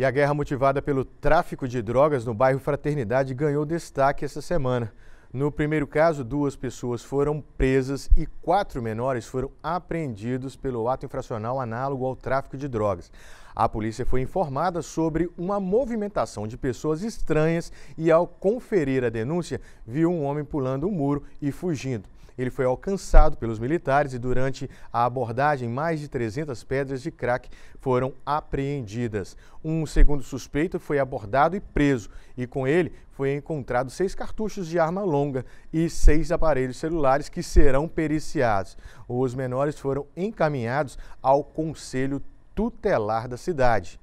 E a guerra motivada pelo tráfico de drogas no bairro Fraternidade ganhou destaque essa semana. No primeiro caso, duas pessoas foram presas e quatro menores foram apreendidos pelo ato infracional análogo ao tráfico de drogas. A polícia foi informada sobre uma movimentação de pessoas estranhas e, ao conferir a denúncia, viu um homem pulando um muro e fugindo. Ele foi alcançado pelos militares e, durante a abordagem, mais de 300 pedras de crack foram apreendidas. Um segundo suspeito foi abordado e preso, e com ele foi encontrado seis cartuchos de arma longa e seis aparelhos celulares que serão periciados. Os menores foram encaminhados ao Conselho tutelar da cidade.